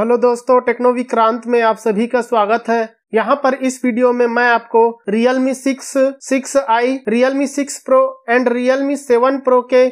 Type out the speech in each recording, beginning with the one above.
hello दोस्तों techno Vikrant में आप सभी का स्वागत है यहाँ पर इस वीडियो में मैं आपको Realme 6, 6i, Realme 6 Pro and Realme 7 Pro के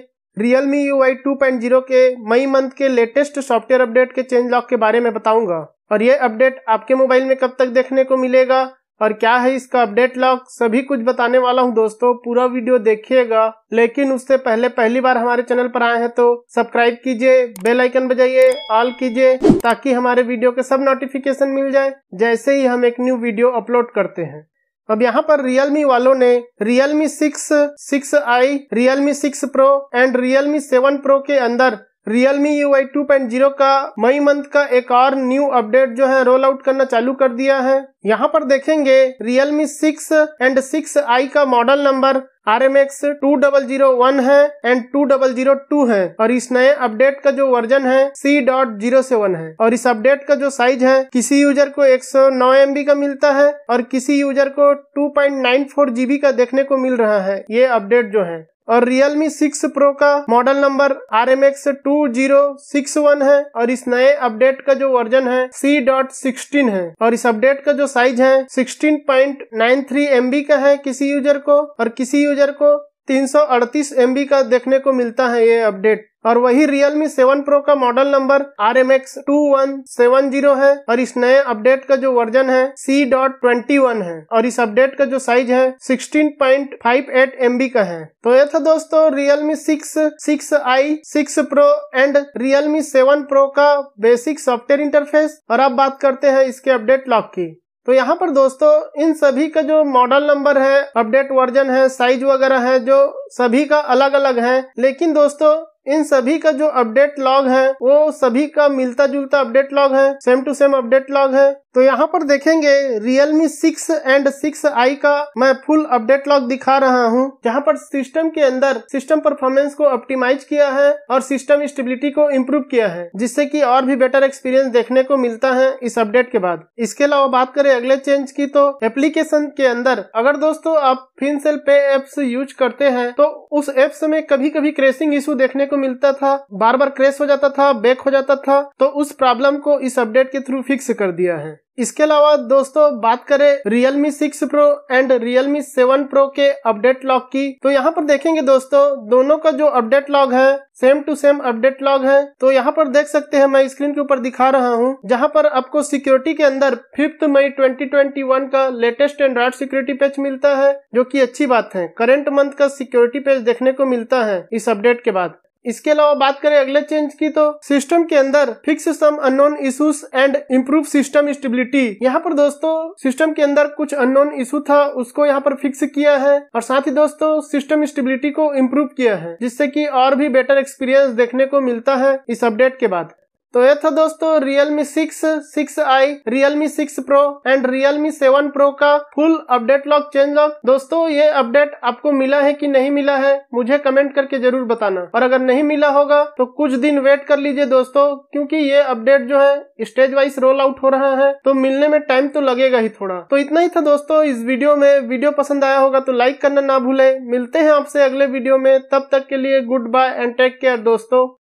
Realme UI 2.0 के मई मंथ के लेटेस्ट सॉफ्टवेयर अपडेट के चेंज लॉक के बारे में बताऊंगा और ये अपडेट आपके मोबाइल में कब तक देखने को मिलेगा और क्या है इसका अपडेट लॉक सभी कुछ बताने वाला हूं दोस्तों पूरा वीडियो देखिएगा लेकिन उससे पहले पहली बार हमारे चैनल पर आए हैं तो सब्सक्राइब कीजिए बेल आइकन बजाइए ऑल कीजिए ताकि हमारे वीडियो के सब नोटिफिकेशन मिल जाए जैसे ही हम एक न्यू वीडियो अपलोड करते हैं अब यहाँ पर Realme वालों ने Realme 6, 6i, Realme 6 Pro and Realme 7 Pro के अंदर Realme UI 2.0 का मई मंथ का एक और न्यू अपडेट जो है रोल आउट करना चालू कर दिया है यहाँ पर देखेंगे Realme 6 एंड 6i का model number R M X two double zero one है and two double zero two है और इस नए अपडेट का जो वर्जन है सी डॉट जीरो सेवन है और इस अपडेट का जो साइज है किसी यूजर को एक सौ नौ एम बी का मिलता है और किसी यूजर को टू पॉइंट नाइन फोर का देखने को मिल रहा है ये अपडेट जो है और Realme 6 Pro का model number R M X two zero six one है और इस नए अपडेट का जो वर्जन है सी डॉट सिक्सटीन है और इस अपडेट का जो साइज है sixteen point nine three MB बी का है किसी यूजर को और किसी यूजर को तीन सौ अड़तीस एम बी का देखने को मिलता है ये अपडेट और वही Realme 7 Pro का model number R M X two one seven zero है और इस नए अपडेट का जो वर्जन है सी डॉट ट्वेंटी वन है और इस अपडेट का जो साइज है sixteen point five eight MB बी का है तो ये था दोस्तों Realme 6, 6i, 6 Pro and Realme 7 Pro का बेसिक सॉफ्टवेयर इंटरफेस और अब बात करते हैं इसके अपडेट लॉक की तो यहाँ पर दोस्तों इन सभी का जो मॉडल नंबर है अपडेट वर्जन है साइज वगैरह है जो सभी का अलग अलग है लेकिन दोस्तों इन सभी का जो अपडेट लॉग है वो सभी का मिलता जुलता अपडेट लॉग है same to same update log है तो यहाँ पर देखेंगे Realme 6 एंड 6i का मैं फुल अपडेट लॉग दिखा रहा हूँ जहाँ पर सिस्टम के अंदर सिस्टम परफॉर्मेंस को ऑप्टिमाइज किया है और सिस्टम स्टेबिलिटी को इम्प्रूव किया है जिससे कि और भी बेटर एक्सपीरियंस देखने को मिलता है इस अपडेट के बाद इसके अलावा बात करें अगले चेंज की तो एप्लीकेशन के अंदर अगर दोस्तों आप फिनसेल पे एप्स यूज करते हैं तो उस एप्स में कभी कभी क्रेशिंग इशू देखने को मिलता था बार बार क्रेश हो जाता था बेक हो जाता था तो उस प्रॉब्लम को इस अपडेट के थ्रू फिक्स कर दिया है इसके अलावा दोस्तों बात करें Realme 6 Pro and Realme 7 Pro के अपडेट लॉग की तो यहाँ पर देखेंगे दोस्तों दोनों का जो अपडेट लॉग है same to same update log है तो यहाँ पर देख सकते हैं मैं स्क्रीन के ऊपर दिखा रहा हूँ जहाँ पर आपको सिक्योरिटी के अंदर फिफ्थ मई 2021 का लेटेस्ट एंड्रॉइड सिक्योरिटी पेज मिलता है जो कि अच्छी बात है करेंट मंथ का सिक्योरिटी पेज देखने को मिलता है इस अपडेट के बाद इसके अलावा बात करें अगले चेंज की तो सिस्टम के अंदर fix some unknown issues and improve system stability यहाँ पर दोस्तों सिस्टम के अंदर कुछ अननोन इशू था उसको यहाँ पर फिक्स किया है और साथ ही दोस्तों सिस्टम स्टेबिलिटी को इम्प्रूव किया है जिससे की और भी बेटर एक्सपीरियंस देखने को मिलता है इस अपडेट के बाद तो ये था दोस्तों Realme 6, 6i, Realme 6 Pro and Realme 7 Pro का full update log changelog दोस्तों ये अपडेट आपको मिला है कि नहीं मिला है मुझे कमेंट करके जरूर बताना और अगर नहीं मिला होगा तो कुछ दिन वेट कर लीजिए दोस्तों क्योंकि ये अपडेट जो है स्टेज वाइज रोल आउट हो रहा है तो मिलने में टाइम तो लगेगा ही थोड़ा तो इतना ही था दोस्तों इस वीडियो में वीडियो पसंद आया होगा तो लाइक करना ना भूले मिलते हैं आपसे अगले वीडियो में तब तक के लिए good bye and take care दोस्तों